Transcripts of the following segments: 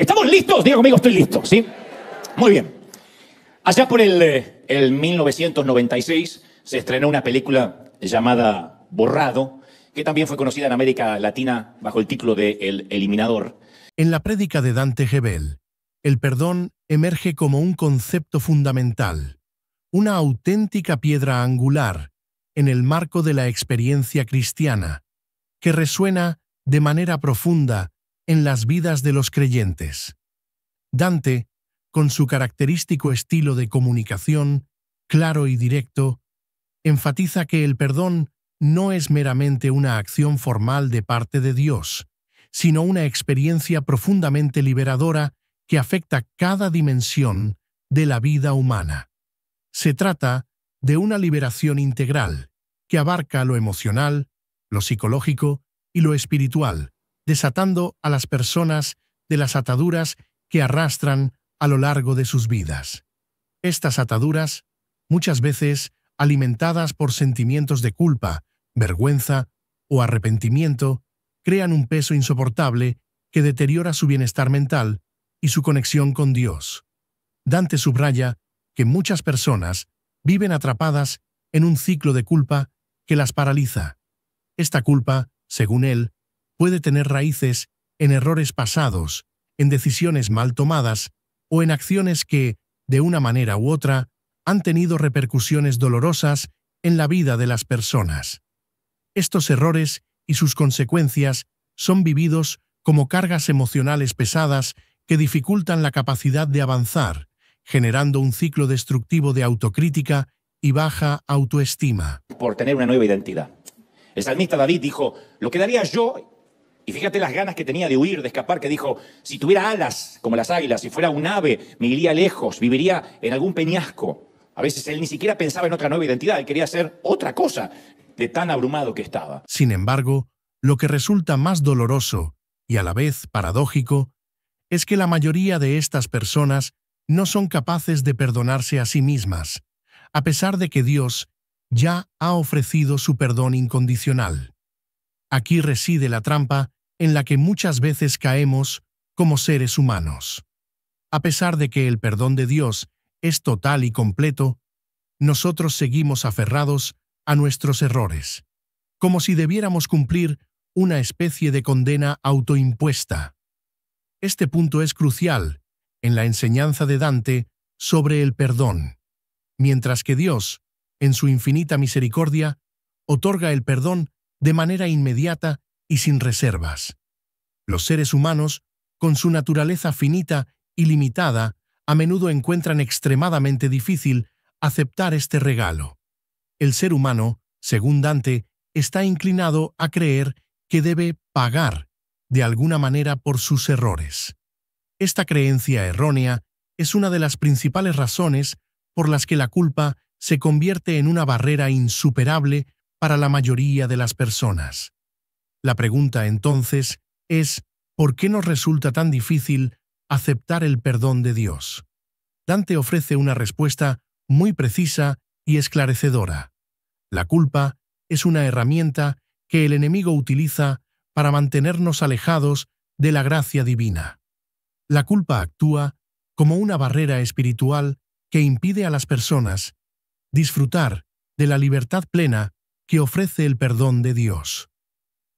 ¿Estamos listos? Diga conmigo, estoy listo, ¿sí? Muy bien. Allá por el, eh, el 1996 se estrenó una película llamada Borrado, que también fue conocida en América Latina bajo el título de El Eliminador. En la prédica de Dante Gebel, el perdón emerge como un concepto fundamental, una auténtica piedra angular en el marco de la experiencia cristiana, que resuena de manera profunda en las vidas de los creyentes. Dante, con su característico estilo de comunicación, claro y directo, enfatiza que el perdón no es meramente una acción formal de parte de Dios, sino una experiencia profundamente liberadora que afecta cada dimensión de la vida humana. Se trata de una liberación integral, que abarca lo emocional, lo psicológico y lo espiritual, desatando a las personas de las ataduras que arrastran a lo largo de sus vidas. Estas ataduras, muchas veces alimentadas por sentimientos de culpa, vergüenza o arrepentimiento, crean un peso insoportable que deteriora su bienestar mental y su conexión con Dios. Dante subraya que muchas personas viven atrapadas en un ciclo de culpa que las paraliza. Esta culpa, según él, puede tener raíces en errores pasados, en decisiones mal tomadas o en acciones que, de una manera u otra, han tenido repercusiones dolorosas en la vida de las personas. Estos errores y sus consecuencias son vividos como cargas emocionales pesadas que dificultan la capacidad de avanzar, generando un ciclo destructivo de autocrítica y baja autoestima. Por tener una nueva identidad. El salmista David dijo, lo que daría yo y fíjate las ganas que tenía de huir, de escapar, que dijo, si tuviera alas como las águilas, si fuera un ave, me iría lejos, viviría en algún peñasco. A veces él ni siquiera pensaba en otra nueva identidad, él quería ser otra cosa de tan abrumado que estaba. Sin embargo, lo que resulta más doloroso y a la vez paradójico es que la mayoría de estas personas no son capaces de perdonarse a sí mismas, a pesar de que Dios ya ha ofrecido su perdón incondicional. Aquí reside la trampa en la que muchas veces caemos como seres humanos. A pesar de que el perdón de Dios es total y completo, nosotros seguimos aferrados a nuestros errores, como si debiéramos cumplir una especie de condena autoimpuesta. Este punto es crucial en la enseñanza de Dante sobre el perdón, mientras que Dios, en su infinita misericordia, otorga el perdón de manera inmediata y sin reservas. Los seres humanos, con su naturaleza finita y limitada, a menudo encuentran extremadamente difícil aceptar este regalo. El ser humano, según Dante, está inclinado a creer que debe pagar, de alguna manera, por sus errores. Esta creencia errónea es una de las principales razones por las que la culpa se convierte en una barrera insuperable para la mayoría de las personas. La pregunta entonces es, ¿por qué nos resulta tan difícil aceptar el perdón de Dios? Dante ofrece una respuesta muy precisa y esclarecedora. La culpa es una herramienta que el enemigo utiliza para mantenernos alejados de la gracia divina. La culpa actúa como una barrera espiritual que impide a las personas disfrutar de la libertad plena que ofrece el perdón de Dios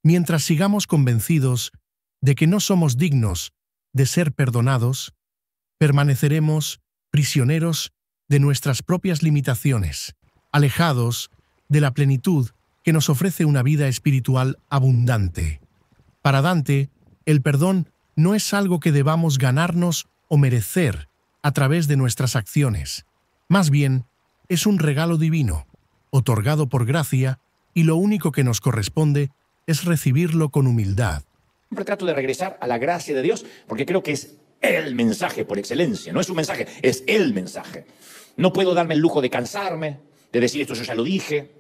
mientras sigamos convencidos de que no somos dignos de ser perdonados, permaneceremos prisioneros de nuestras propias limitaciones, alejados de la plenitud que nos ofrece una vida espiritual abundante. Para Dante, el perdón no es algo que debamos ganarnos o merecer a través de nuestras acciones. Más bien, es un regalo divino, otorgado por gracia, y lo único que nos corresponde es recibirlo con humildad. Siempre trato de regresar a la gracia de Dios porque creo que es el mensaje por excelencia. No es un mensaje, es el mensaje. No puedo darme el lujo de cansarme, de decir esto yo ya lo dije,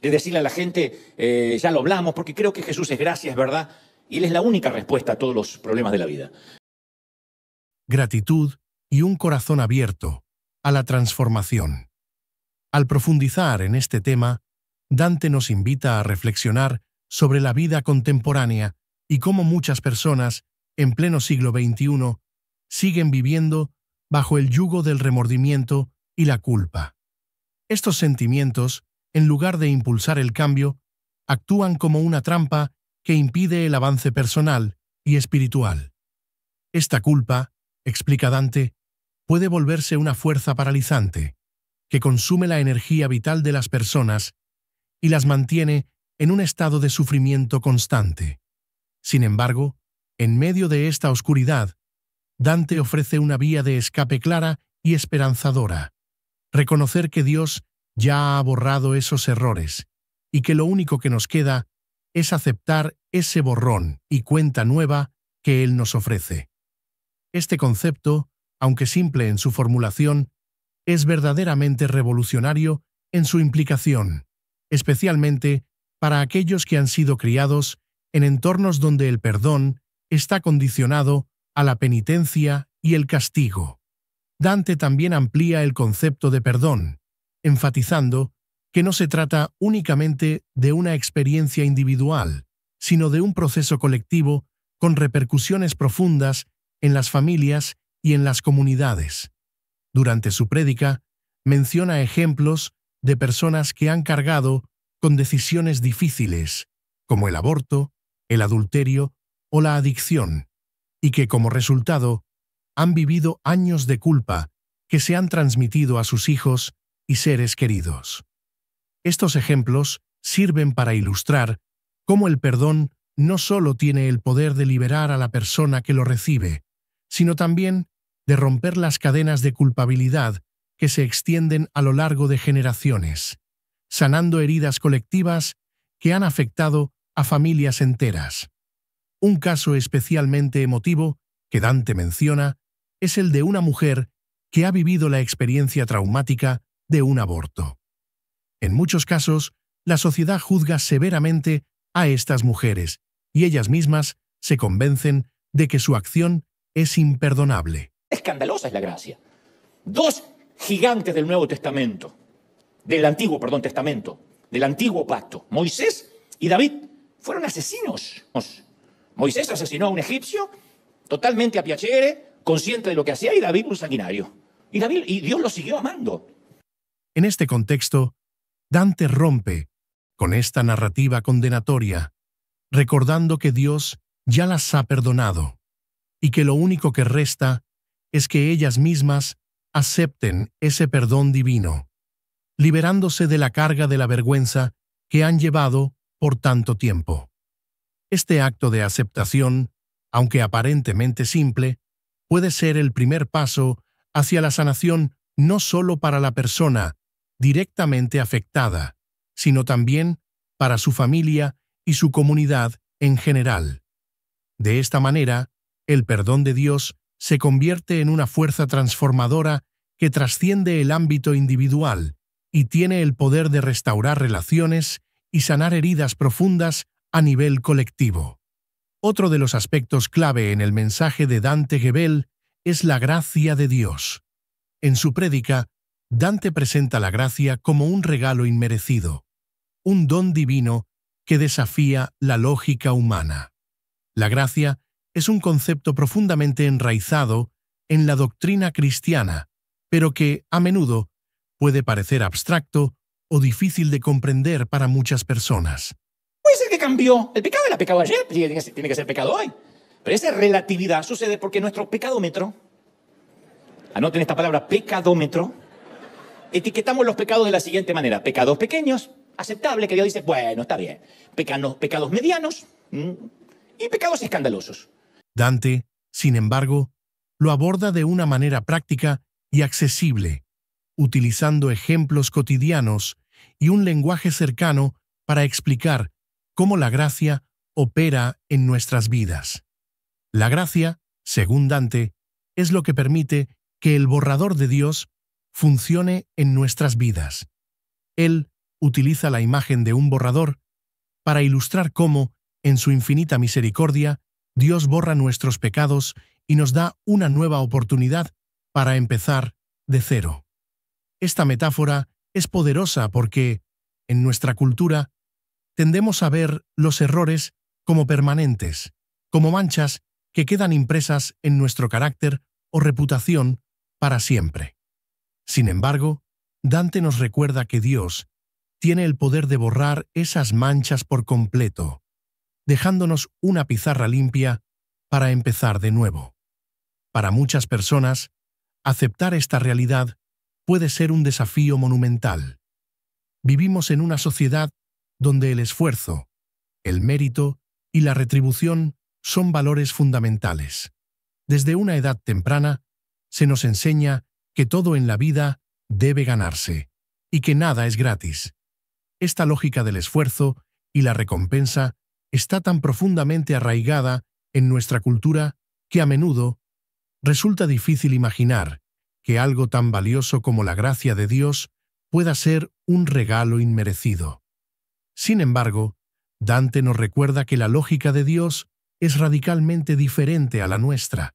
de decirle a la gente eh, ya lo hablamos, porque creo que Jesús es gracia, es verdad, y Él es la única respuesta a todos los problemas de la vida. Gratitud y un corazón abierto a la transformación. Al profundizar en este tema, Dante nos invita a reflexionar sobre la vida contemporánea y cómo muchas personas, en pleno siglo XXI, siguen viviendo bajo el yugo del remordimiento y la culpa. Estos sentimientos, en lugar de impulsar el cambio, actúan como una trampa que impide el avance personal y espiritual. Esta culpa, explica Dante, puede volverse una fuerza paralizante, que consume la energía vital de las personas y las mantiene en un estado de sufrimiento constante. Sin embargo, en medio de esta oscuridad, Dante ofrece una vía de escape clara y esperanzadora. Reconocer que Dios ya ha borrado esos errores y que lo único que nos queda es aceptar ese borrón y cuenta nueva que Él nos ofrece. Este concepto, aunque simple en su formulación, es verdaderamente revolucionario en su implicación, especialmente para aquellos que han sido criados en entornos donde el perdón está condicionado a la penitencia y el castigo. Dante también amplía el concepto de perdón, enfatizando que no se trata únicamente de una experiencia individual, sino de un proceso colectivo con repercusiones profundas en las familias y en las comunidades. Durante su prédica, menciona ejemplos de personas que han cargado con decisiones difíciles, como el aborto, el adulterio o la adicción, y que como resultado han vivido años de culpa que se han transmitido a sus hijos y seres queridos. Estos ejemplos sirven para ilustrar cómo el perdón no solo tiene el poder de liberar a la persona que lo recibe, sino también de romper las cadenas de culpabilidad que se extienden a lo largo de generaciones sanando heridas colectivas que han afectado a familias enteras. Un caso especialmente emotivo que Dante menciona es el de una mujer que ha vivido la experiencia traumática de un aborto. En muchos casos, la sociedad juzga severamente a estas mujeres y ellas mismas se convencen de que su acción es imperdonable. Escandalosa es la gracia. Dos gigantes del Nuevo Testamento del Antiguo, perdón, Testamento, del Antiguo Pacto. Moisés y David fueron asesinos. Moisés asesinó a un egipcio totalmente a piacere, consciente de lo que hacía, y David un sanguinario. Y, David, y Dios lo siguió amando. En este contexto, Dante rompe con esta narrativa condenatoria, recordando que Dios ya las ha perdonado y que lo único que resta es que ellas mismas acepten ese perdón divino liberándose de la carga de la vergüenza que han llevado por tanto tiempo. Este acto de aceptación, aunque aparentemente simple, puede ser el primer paso hacia la sanación no solo para la persona directamente afectada, sino también para su familia y su comunidad en general. De esta manera, el perdón de Dios se convierte en una fuerza transformadora que trasciende el ámbito individual y tiene el poder de restaurar relaciones y sanar heridas profundas a nivel colectivo. Otro de los aspectos clave en el mensaje de Dante Gebel es la gracia de Dios. En su prédica, Dante presenta la gracia como un regalo inmerecido, un don divino que desafía la lógica humana. La gracia es un concepto profundamente enraizado en la doctrina cristiana, pero que, a menudo, puede parecer abstracto o difícil de comprender para muchas personas. Puede ser que cambió. El pecado era pecado ayer, tiene que ser, pecado hoy. Pero esa relatividad sucede porque nuestro pecadómetro, anoten ah, esta palabra, pecadómetro, etiquetamos los pecados de la siguiente manera. Pecados pequeños, aceptable, que Dios dice, bueno, está bien. Pecados pecados medianos y pecados escandalosos. Dante, sin embargo, lo aborda de una manera práctica y accesible, utilizando ejemplos cotidianos y un lenguaje cercano para explicar cómo la gracia opera en nuestras vidas. La gracia, según Dante, es lo que permite que el borrador de Dios funcione en nuestras vidas. Él utiliza la imagen de un borrador para ilustrar cómo, en su infinita misericordia, Dios borra nuestros pecados y nos da una nueva oportunidad para empezar de cero. Esta metáfora es poderosa porque, en nuestra cultura, tendemos a ver los errores como permanentes, como manchas que quedan impresas en nuestro carácter o reputación para siempre. Sin embargo, Dante nos recuerda que Dios tiene el poder de borrar esas manchas por completo, dejándonos una pizarra limpia para empezar de nuevo. Para muchas personas, aceptar esta realidad puede ser un desafío monumental. Vivimos en una sociedad donde el esfuerzo, el mérito y la retribución son valores fundamentales. Desde una edad temprana, se nos enseña que todo en la vida debe ganarse y que nada es gratis. Esta lógica del esfuerzo y la recompensa está tan profundamente arraigada en nuestra cultura que a menudo resulta difícil imaginar que algo tan valioso como la gracia de Dios pueda ser un regalo inmerecido. Sin embargo, Dante nos recuerda que la lógica de Dios es radicalmente diferente a la nuestra.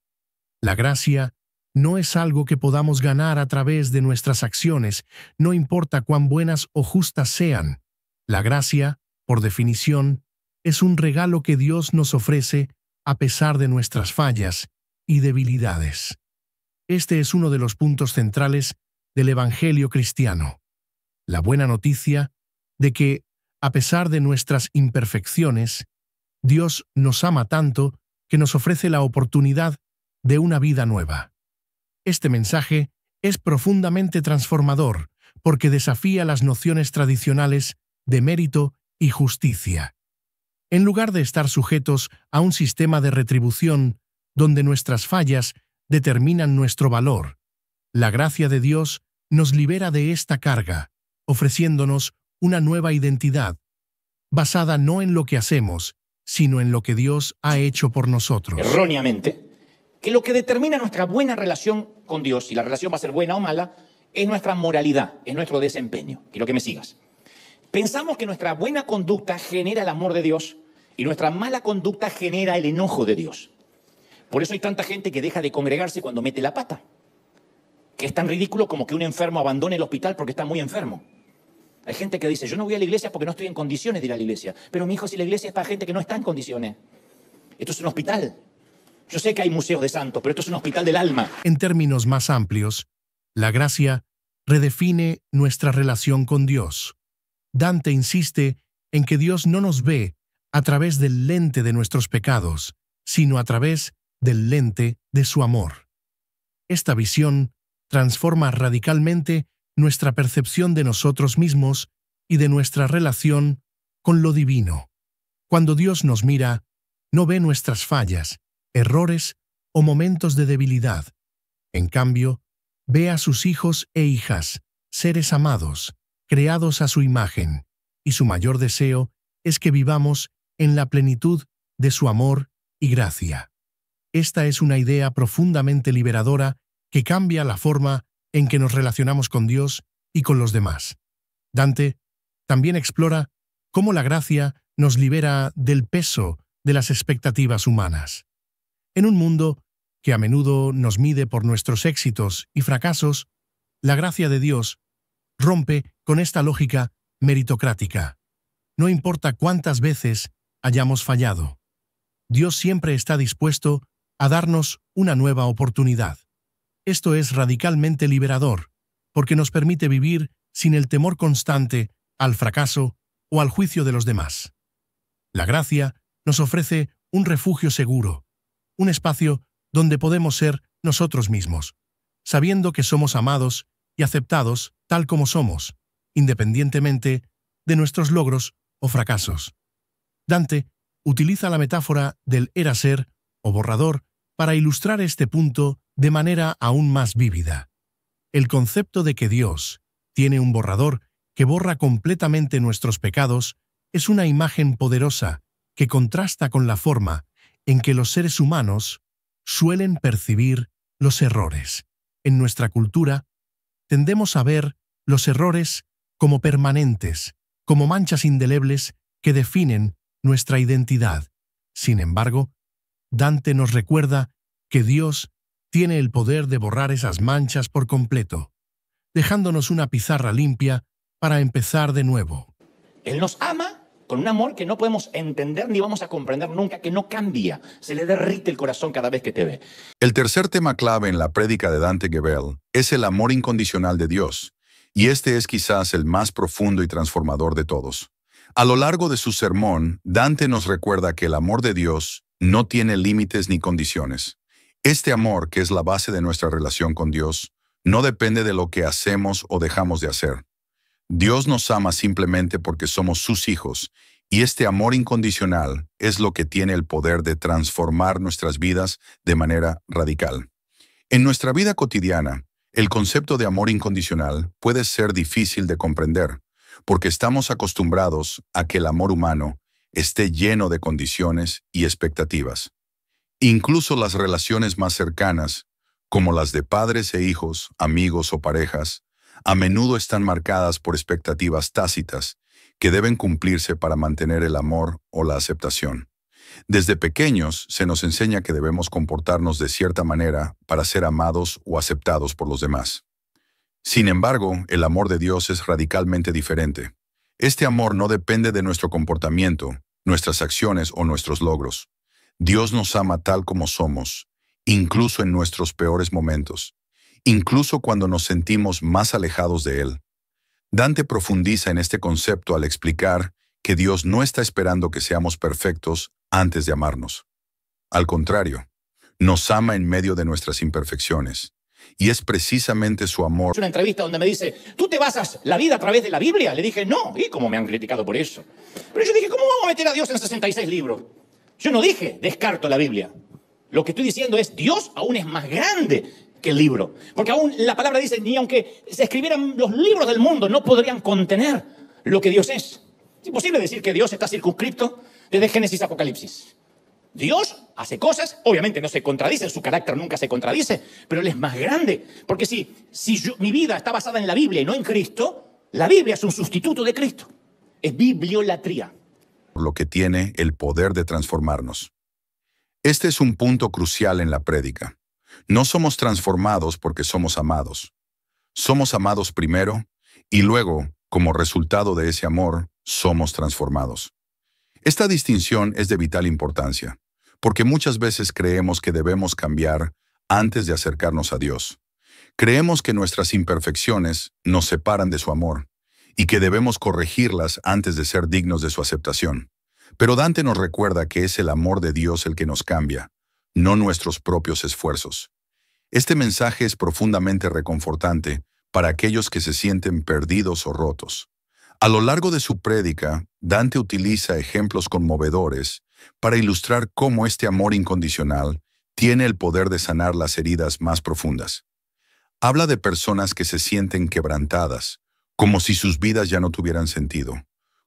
La gracia no es algo que podamos ganar a través de nuestras acciones, no importa cuán buenas o justas sean. La gracia, por definición, es un regalo que Dios nos ofrece a pesar de nuestras fallas y debilidades. Este es uno de los puntos centrales del Evangelio cristiano. La buena noticia de que, a pesar de nuestras imperfecciones, Dios nos ama tanto que nos ofrece la oportunidad de una vida nueva. Este mensaje es profundamente transformador porque desafía las nociones tradicionales de mérito y justicia. En lugar de estar sujetos a un sistema de retribución donde nuestras fallas determinan nuestro valor. La gracia de Dios nos libera de esta carga, ofreciéndonos una nueva identidad, basada no en lo que hacemos, sino en lo que Dios ha hecho por nosotros. Erróneamente, que lo que determina nuestra buena relación con Dios, si la relación va a ser buena o mala, es nuestra moralidad, es nuestro desempeño. Quiero que me sigas. Pensamos que nuestra buena conducta genera el amor de Dios y nuestra mala conducta genera el enojo de Dios. Por eso hay tanta gente que deja de congregarse cuando mete la pata. Que es tan ridículo como que un enfermo abandone el hospital porque está muy enfermo. Hay gente que dice, yo no voy a la iglesia porque no estoy en condiciones de ir a la iglesia. Pero mi hijo, si la iglesia es para gente que no está en condiciones. Esto es un hospital. Yo sé que hay museos de santos, pero esto es un hospital del alma. En términos más amplios, la gracia redefine nuestra relación con Dios. Dante insiste en que Dios no nos ve a través del lente de nuestros pecados, sino a través del lente de su amor. Esta visión transforma radicalmente nuestra percepción de nosotros mismos y de nuestra relación con lo divino. Cuando Dios nos mira, no ve nuestras fallas, errores o momentos de debilidad. En cambio, ve a sus hijos e hijas, seres amados, creados a su imagen, y su mayor deseo es que vivamos en la plenitud de su amor y gracia esta es una idea profundamente liberadora que cambia la forma en que nos relacionamos con Dios y con los demás. Dante también explora cómo la gracia nos libera del peso de las expectativas humanas. En un mundo que a menudo nos mide por nuestros éxitos y fracasos, la gracia de Dios rompe con esta lógica meritocrática. No importa cuántas veces hayamos fallado, Dios siempre está dispuesto a darnos una nueva oportunidad. Esto es radicalmente liberador, porque nos permite vivir sin el temor constante al fracaso o al juicio de los demás. La gracia nos ofrece un refugio seguro, un espacio donde podemos ser nosotros mismos, sabiendo que somos amados y aceptados tal como somos, independientemente de nuestros logros o fracasos. Dante utiliza la metáfora del era ser o borrador para ilustrar este punto de manera aún más vívida, el concepto de que Dios tiene un borrador que borra completamente nuestros pecados es una imagen poderosa que contrasta con la forma en que los seres humanos suelen percibir los errores. En nuestra cultura, tendemos a ver los errores como permanentes, como manchas indelebles que definen nuestra identidad. Sin embargo, Dante nos recuerda que Dios tiene el poder de borrar esas manchas por completo, dejándonos una pizarra limpia para empezar de nuevo. Él nos ama con un amor que no podemos entender ni vamos a comprender nunca, que no cambia, se le derrite el corazón cada vez que te ve. El tercer tema clave en la prédica de Dante Gebel es el amor incondicional de Dios, y este es quizás el más profundo y transformador de todos. A lo largo de su sermón, Dante nos recuerda que el amor de Dios no tiene límites ni condiciones. Este amor, que es la base de nuestra relación con Dios, no depende de lo que hacemos o dejamos de hacer. Dios nos ama simplemente porque somos sus hijos, y este amor incondicional es lo que tiene el poder de transformar nuestras vidas de manera radical. En nuestra vida cotidiana, el concepto de amor incondicional puede ser difícil de comprender, porque estamos acostumbrados a que el amor humano esté lleno de condiciones y expectativas. Incluso las relaciones más cercanas, como las de padres e hijos, amigos o parejas, a menudo están marcadas por expectativas tácitas que deben cumplirse para mantener el amor o la aceptación. Desde pequeños se nos enseña que debemos comportarnos de cierta manera para ser amados o aceptados por los demás. Sin embargo, el amor de Dios es radicalmente diferente. Este amor no depende de nuestro comportamiento, nuestras acciones o nuestros logros. Dios nos ama tal como somos, incluso en nuestros peores momentos, incluso cuando nos sentimos más alejados de Él. Dante profundiza en este concepto al explicar que Dios no está esperando que seamos perfectos antes de amarnos. Al contrario, nos ama en medio de nuestras imperfecciones, y es precisamente su amor. Es una entrevista donde me dice, ¿tú te basas la vida a través de la Biblia? Le dije, no, y cómo me han criticado por eso. Pero yo dije, ¿cómo vamos a meter a Dios en 66 libros? Yo no dije, descarto la Biblia. Lo que estoy diciendo es, Dios aún es más grande que el libro. Porque aún la palabra dice, ni aunque se escribieran los libros del mundo, no podrían contener lo que Dios es. Es imposible decir que Dios está circunscripto desde Génesis a Apocalipsis. Dios hace cosas, obviamente no se contradice, su carácter nunca se contradice, pero Él es más grande. Porque si, si mi vida está basada en la Biblia y no en Cristo, la Biblia es un sustituto de Cristo. Es bibliolatría. Por Lo que tiene el poder de transformarnos. Este es un punto crucial en la prédica. No somos transformados porque somos amados. Somos amados primero y luego, como resultado de ese amor, somos transformados. Esta distinción es de vital importancia porque muchas veces creemos que debemos cambiar antes de acercarnos a Dios. Creemos que nuestras imperfecciones nos separan de su amor y que debemos corregirlas antes de ser dignos de su aceptación. Pero Dante nos recuerda que es el amor de Dios el que nos cambia, no nuestros propios esfuerzos. Este mensaje es profundamente reconfortante para aquellos que se sienten perdidos o rotos. A lo largo de su prédica, Dante utiliza ejemplos conmovedores para ilustrar cómo este amor incondicional tiene el poder de sanar las heridas más profundas. Habla de personas que se sienten quebrantadas, como si sus vidas ya no tuvieran sentido,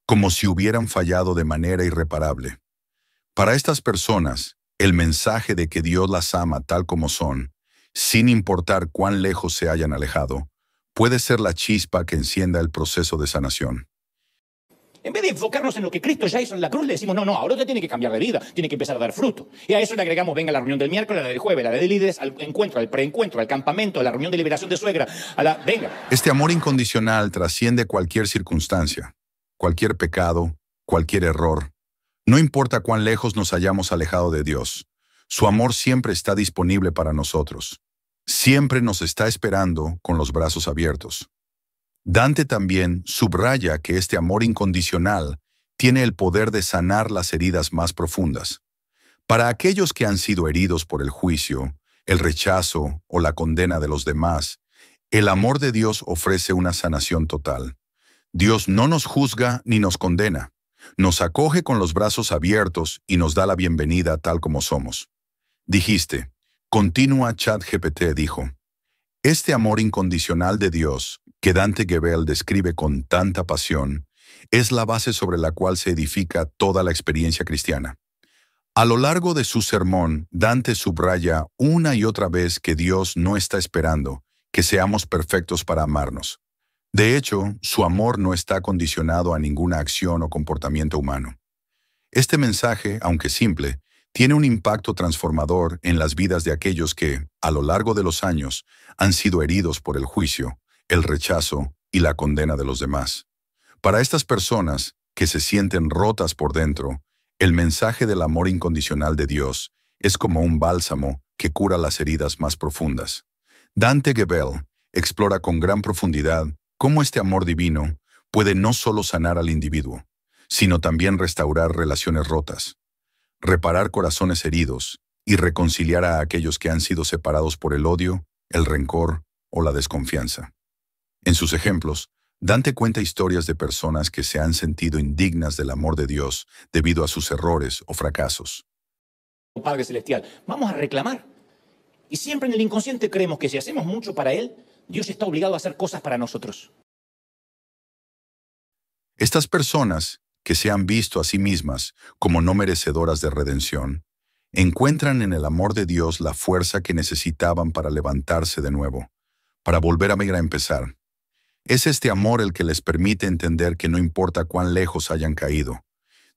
como si hubieran fallado de manera irreparable. Para estas personas, el mensaje de que Dios las ama tal como son, sin importar cuán lejos se hayan alejado, puede ser la chispa que encienda el proceso de sanación. En vez de enfocarnos en lo que Cristo ya hizo en la cruz, le decimos, no, no, ahora usted tiene que cambiar de vida, tiene que empezar a dar fruto. Y a eso le agregamos, venga la reunión del miércoles, la del jueves, la de líderes, al encuentro, al preencuentro, al campamento, a la reunión de liberación de suegra, a la... Venga. Este amor incondicional trasciende cualquier circunstancia, cualquier pecado, cualquier error. No importa cuán lejos nos hayamos alejado de Dios, su amor siempre está disponible para nosotros. Siempre nos está esperando con los brazos abiertos. Dante también subraya que este amor incondicional tiene el poder de sanar las heridas más profundas. Para aquellos que han sido heridos por el juicio, el rechazo o la condena de los demás, el amor de Dios ofrece una sanación total. Dios no nos juzga ni nos condena, nos acoge con los brazos abiertos y nos da la bienvenida tal como somos. Dijiste, continúa ChatGPT dijo, este amor incondicional de Dios que Dante Gebel describe con tanta pasión, es la base sobre la cual se edifica toda la experiencia cristiana. A lo largo de su sermón, Dante subraya una y otra vez que Dios no está esperando que seamos perfectos para amarnos. De hecho, su amor no está condicionado a ninguna acción o comportamiento humano. Este mensaje, aunque simple, tiene un impacto transformador en las vidas de aquellos que, a lo largo de los años, han sido heridos por el juicio el rechazo y la condena de los demás. Para estas personas que se sienten rotas por dentro, el mensaje del amor incondicional de Dios es como un bálsamo que cura las heridas más profundas. Dante Gebel explora con gran profundidad cómo este amor divino puede no solo sanar al individuo, sino también restaurar relaciones rotas, reparar corazones heridos y reconciliar a aquellos que han sido separados por el odio, el rencor o la desconfianza. En sus ejemplos, Dante cuenta historias de personas que se han sentido indignas del amor de Dios debido a sus errores o fracasos. Oh, Padre Celestial, vamos a reclamar. Y siempre en el inconsciente creemos que si hacemos mucho para Él, Dios está obligado a hacer cosas para nosotros. Estas personas, que se han visto a sí mismas como no merecedoras de redención, encuentran en el amor de Dios la fuerza que necesitaban para levantarse de nuevo, para volver a, a empezar. Es este amor el que les permite entender que no importa cuán lejos hayan caído,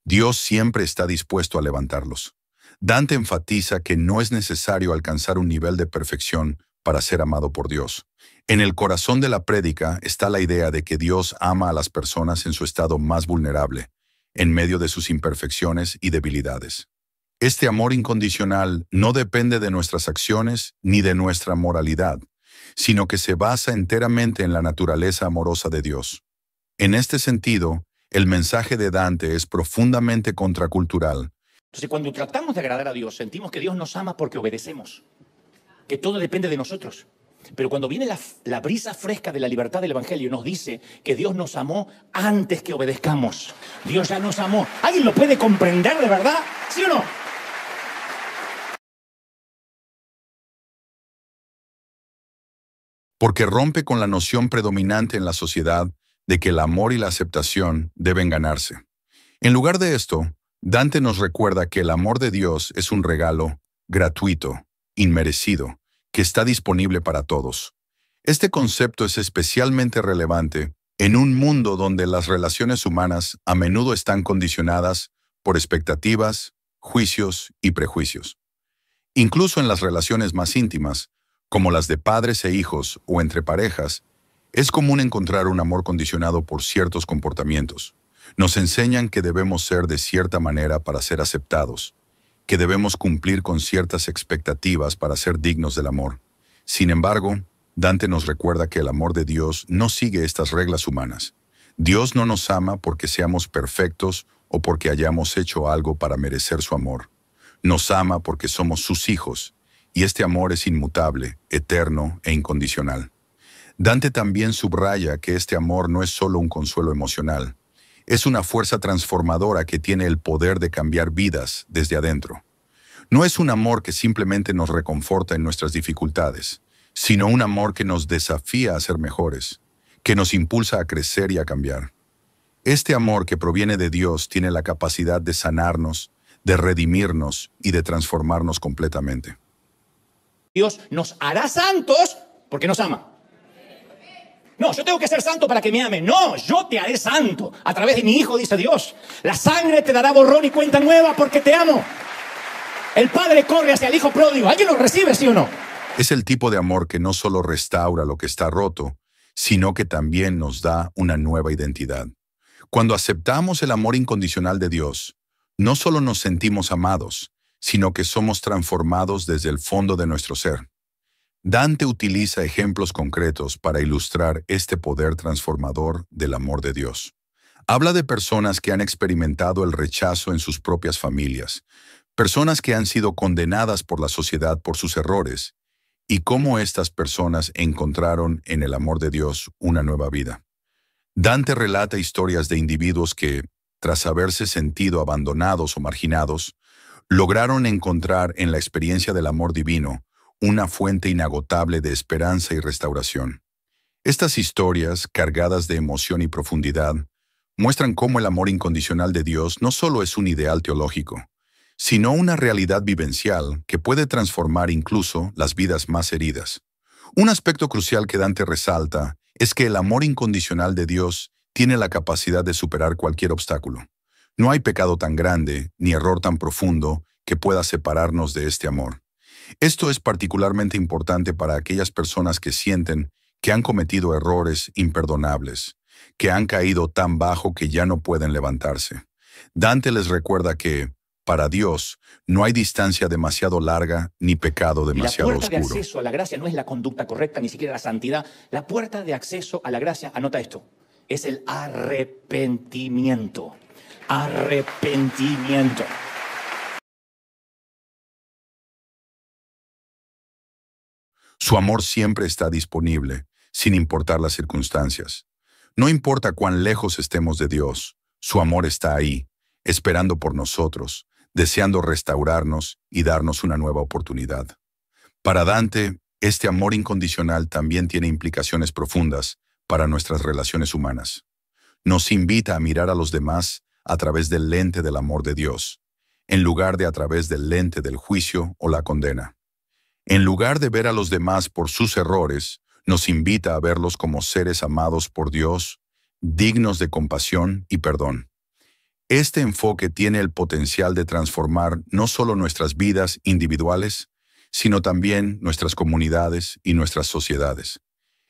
Dios siempre está dispuesto a levantarlos. Dante enfatiza que no es necesario alcanzar un nivel de perfección para ser amado por Dios. En el corazón de la prédica está la idea de que Dios ama a las personas en su estado más vulnerable, en medio de sus imperfecciones y debilidades. Este amor incondicional no depende de nuestras acciones ni de nuestra moralidad, sino que se basa enteramente en la naturaleza amorosa de Dios. En este sentido, el mensaje de Dante es profundamente contracultural. Entonces, cuando tratamos de agradar a Dios, sentimos que Dios nos ama porque obedecemos, que todo depende de nosotros. Pero cuando viene la, la, brisa fresca de la libertad del Evangelio, nos dice que Dios nos amó antes que obedezcamos. Dios ya nos amó. ¿Alguien lo puede comprender de verdad? ¿Sí o no? porque rompe con la noción predominante en la sociedad de que el amor y la aceptación deben ganarse. En lugar de esto, Dante nos recuerda que el amor de Dios es un regalo gratuito, inmerecido, que está disponible para todos. Este concepto es especialmente relevante en un mundo donde las relaciones humanas a menudo están condicionadas por expectativas, juicios y prejuicios. Incluso en las relaciones más íntimas, como las de padres e hijos o entre parejas, es común encontrar un amor condicionado por ciertos comportamientos. Nos enseñan que debemos ser de cierta manera para ser aceptados, que debemos cumplir con ciertas expectativas para ser dignos del amor. Sin embargo, Dante nos recuerda que el amor de Dios no sigue estas reglas humanas. Dios no nos ama porque seamos perfectos o porque hayamos hecho algo para merecer su amor. Nos ama porque somos sus hijos y este amor es inmutable, eterno e incondicional. Dante también subraya que este amor no es solo un consuelo emocional, es una fuerza transformadora que tiene el poder de cambiar vidas desde adentro. No es un amor que simplemente nos reconforta en nuestras dificultades, sino un amor que nos desafía a ser mejores, que nos impulsa a crecer y a cambiar. Este amor que proviene de Dios tiene la capacidad de sanarnos, de redimirnos y de transformarnos completamente. Dios nos hará santos porque nos ama. No, yo tengo que ser santo para que me ame. No, yo te haré santo a través de mi Hijo, dice Dios. La sangre te dará borrón y cuenta nueva porque te amo. El Padre corre hacia el Hijo pródigo. ¿Alguien lo recibe, sí o no? Es el tipo de amor que no solo restaura lo que está roto, sino que también nos da una nueva identidad. Cuando aceptamos el amor incondicional de Dios, no solo nos sentimos amados, sino que somos transformados desde el fondo de nuestro ser. Dante utiliza ejemplos concretos para ilustrar este poder transformador del amor de Dios. Habla de personas que han experimentado el rechazo en sus propias familias, personas que han sido condenadas por la sociedad por sus errores, y cómo estas personas encontraron en el amor de Dios una nueva vida. Dante relata historias de individuos que, tras haberse sentido abandonados o marginados, lograron encontrar en la experiencia del amor divino una fuente inagotable de esperanza y restauración. Estas historias, cargadas de emoción y profundidad, muestran cómo el amor incondicional de Dios no solo es un ideal teológico, sino una realidad vivencial que puede transformar incluso las vidas más heridas. Un aspecto crucial que Dante resalta es que el amor incondicional de Dios tiene la capacidad de superar cualquier obstáculo. No hay pecado tan grande ni error tan profundo que pueda separarnos de este amor. Esto es particularmente importante para aquellas personas que sienten que han cometido errores imperdonables, que han caído tan bajo que ya no pueden levantarse. Dante les recuerda que, para Dios, no hay distancia demasiado larga ni pecado demasiado oscuro. La puerta de acceso a la gracia no es la conducta correcta, ni siquiera la santidad. La puerta de acceso a la gracia, anota esto, es el arrepentimiento arrepentimiento. Su amor siempre está disponible, sin importar las circunstancias. No importa cuán lejos estemos de Dios, su amor está ahí, esperando por nosotros, deseando restaurarnos y darnos una nueva oportunidad. Para Dante, este amor incondicional también tiene implicaciones profundas para nuestras relaciones humanas. Nos invita a mirar a los demás a través del lente del amor de Dios, en lugar de a través del lente del juicio o la condena. En lugar de ver a los demás por sus errores, nos invita a verlos como seres amados por Dios, dignos de compasión y perdón. Este enfoque tiene el potencial de transformar no solo nuestras vidas individuales, sino también nuestras comunidades y nuestras sociedades.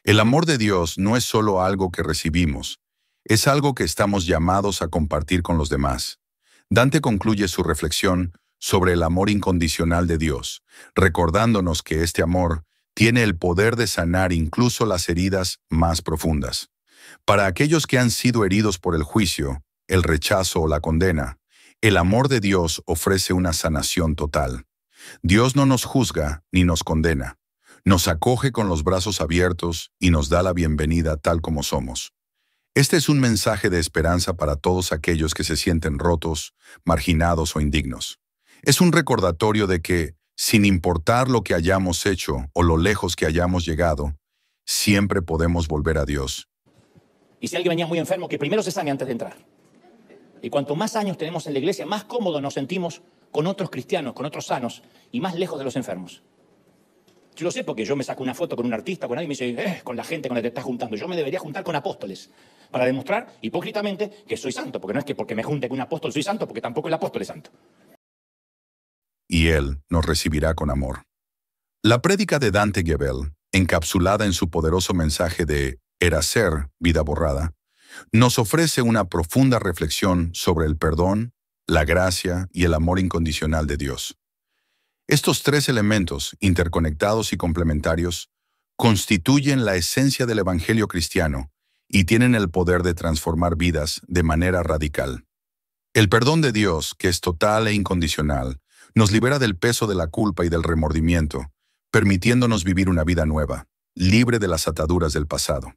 El amor de Dios no es solo algo que recibimos, es algo que estamos llamados a compartir con los demás. Dante concluye su reflexión sobre el amor incondicional de Dios, recordándonos que este amor tiene el poder de sanar incluso las heridas más profundas. Para aquellos que han sido heridos por el juicio, el rechazo o la condena, el amor de Dios ofrece una sanación total. Dios no nos juzga ni nos condena. Nos acoge con los brazos abiertos y nos da la bienvenida tal como somos. Este es un mensaje de esperanza para todos aquellos que se sienten rotos, marginados o indignos. Es un recordatorio de que, sin importar lo que hayamos hecho o lo lejos que hayamos llegado, siempre podemos volver a Dios. Y si alguien venía muy enfermo, que primero se sane antes de entrar. Y cuanto más años tenemos en la iglesia, más cómodo nos sentimos con otros cristianos, con otros sanos y más lejos de los enfermos. Yo lo sé porque yo me saco una foto con un artista, con alguien y me dice, eh, con la gente con la que te estás juntando. Yo me debería juntar con apóstoles para demostrar hipócritamente que soy santo, porque no es que porque me junte con un apóstol soy santo, porque tampoco el apóstol es santo. Y Él nos recibirá con amor. La prédica de Dante Gebel, encapsulada en su poderoso mensaje de Era ser, vida borrada, nos ofrece una profunda reflexión sobre el perdón, la gracia y el amor incondicional de Dios. Estos tres elementos, interconectados y complementarios, constituyen la esencia del Evangelio cristiano y tienen el poder de transformar vidas de manera radical. El perdón de Dios, que es total e incondicional, nos libera del peso de la culpa y del remordimiento, permitiéndonos vivir una vida nueva, libre de las ataduras del pasado.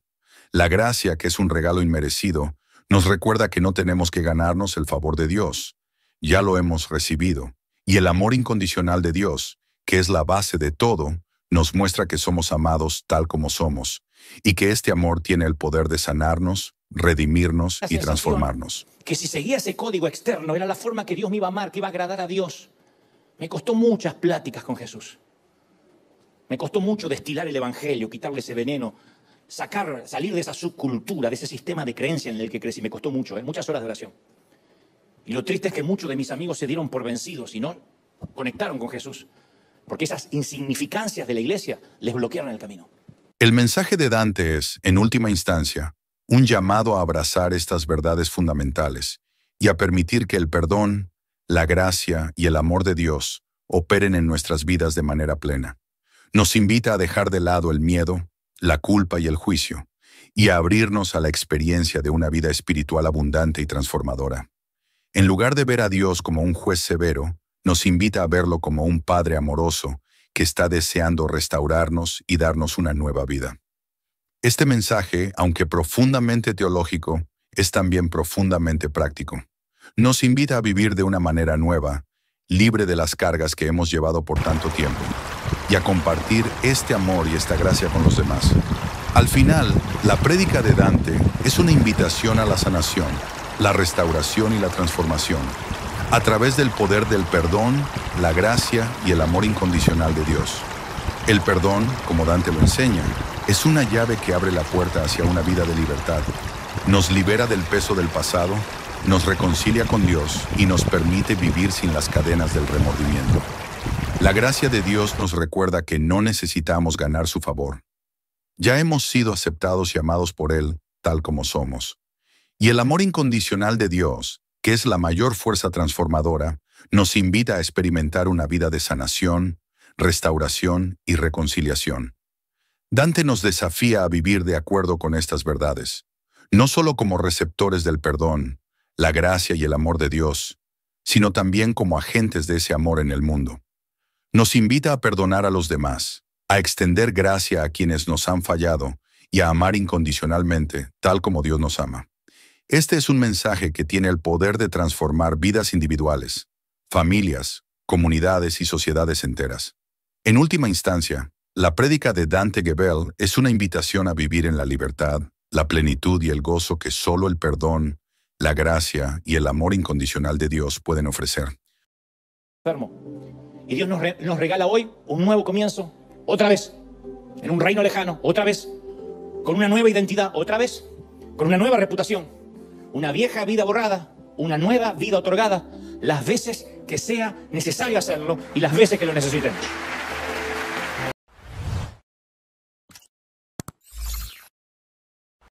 La gracia, que es un regalo inmerecido, nos recuerda que no tenemos que ganarnos el favor de Dios, ya lo hemos recibido, y el amor incondicional de Dios, que es la base de todo, nos muestra que somos amados tal como somos, y que este amor tiene el poder de sanarnos, redimirnos y transformarnos. Que si seguía ese código externo era la forma que Dios me iba a amar, que iba a agradar a Dios. Me costó muchas pláticas con Jesús. Me costó mucho destilar el Evangelio, quitarle ese veneno, sacar, salir de esa subcultura, de ese sistema de creencia en el que crecí. Me costó mucho, ¿eh? muchas horas de oración. Y lo triste es que muchos de mis amigos se dieron por vencidos y no conectaron con Jesús. Porque esas insignificancias de la iglesia les bloquearon el camino. El mensaje de Dante es, en última instancia, un llamado a abrazar estas verdades fundamentales y a permitir que el perdón, la gracia y el amor de Dios operen en nuestras vidas de manera plena. Nos invita a dejar de lado el miedo, la culpa y el juicio, y a abrirnos a la experiencia de una vida espiritual abundante y transformadora. En lugar de ver a Dios como un juez severo, nos invita a verlo como un Padre amoroso que está deseando restaurarnos y darnos una nueva vida. Este mensaje, aunque profundamente teológico, es también profundamente práctico. Nos invita a vivir de una manera nueva, libre de las cargas que hemos llevado por tanto tiempo, y a compartir este amor y esta gracia con los demás. Al final, la prédica de Dante es una invitación a la sanación, la restauración y la transformación, a través del poder del perdón, la gracia y el amor incondicional de Dios. El perdón, como Dante lo enseña, es una llave que abre la puerta hacia una vida de libertad. Nos libera del peso del pasado, nos reconcilia con Dios y nos permite vivir sin las cadenas del remordimiento. La gracia de Dios nos recuerda que no necesitamos ganar su favor. Ya hemos sido aceptados y amados por Él, tal como somos. Y el amor incondicional de Dios que es la mayor fuerza transformadora, nos invita a experimentar una vida de sanación, restauración y reconciliación. Dante nos desafía a vivir de acuerdo con estas verdades, no solo como receptores del perdón, la gracia y el amor de Dios, sino también como agentes de ese amor en el mundo. Nos invita a perdonar a los demás, a extender gracia a quienes nos han fallado y a amar incondicionalmente, tal como Dios nos ama. Este es un mensaje que tiene el poder de transformar vidas individuales, familias, comunidades y sociedades enteras. En última instancia, la prédica de Dante Gebel es una invitación a vivir en la libertad, la plenitud y el gozo que solo el perdón, la gracia y el amor incondicional de Dios pueden ofrecer. Y Dios nos regala hoy un nuevo comienzo, otra vez, en un reino lejano, otra vez, con una nueva identidad, otra vez, con una nueva reputación una vieja vida borrada, una nueva vida otorgada, las veces que sea necesario hacerlo y las veces que lo necesitemos.